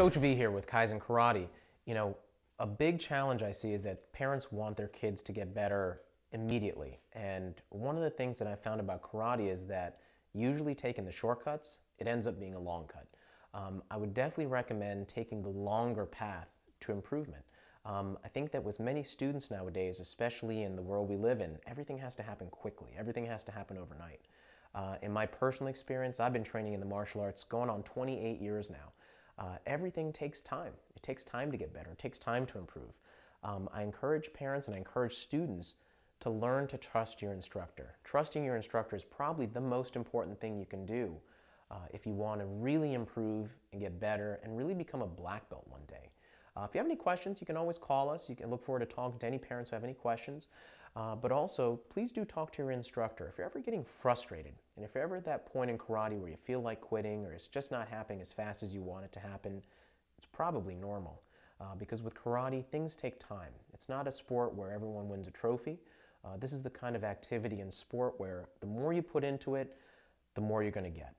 Coach V here with Kaizen Karate. You know, a big challenge I see is that parents want their kids to get better immediately. And one of the things that I found about karate is that usually taking the shortcuts, it ends up being a long cut. Um, I would definitely recommend taking the longer path to improvement. Um, I think that with many students nowadays, especially in the world we live in, everything has to happen quickly. Everything has to happen overnight. Uh, in my personal experience, I've been training in the martial arts going on 28 years now. Uh, everything takes time. It takes time to get better. It takes time to improve. Um, I encourage parents and I encourage students to learn to trust your instructor. Trusting your instructor is probably the most important thing you can do uh, if you want to really improve and get better and really become a black belt one day. Uh, if you have any questions, you can always call us. You can look forward to talking to any parents who have any questions. Uh, but also, please do talk to your instructor. If you're ever getting frustrated, and if you're ever at that point in karate where you feel like quitting or it's just not happening as fast as you want it to happen, it's probably normal. Uh, because with karate, things take time. It's not a sport where everyone wins a trophy. Uh, this is the kind of activity and sport where the more you put into it, the more you're going to get.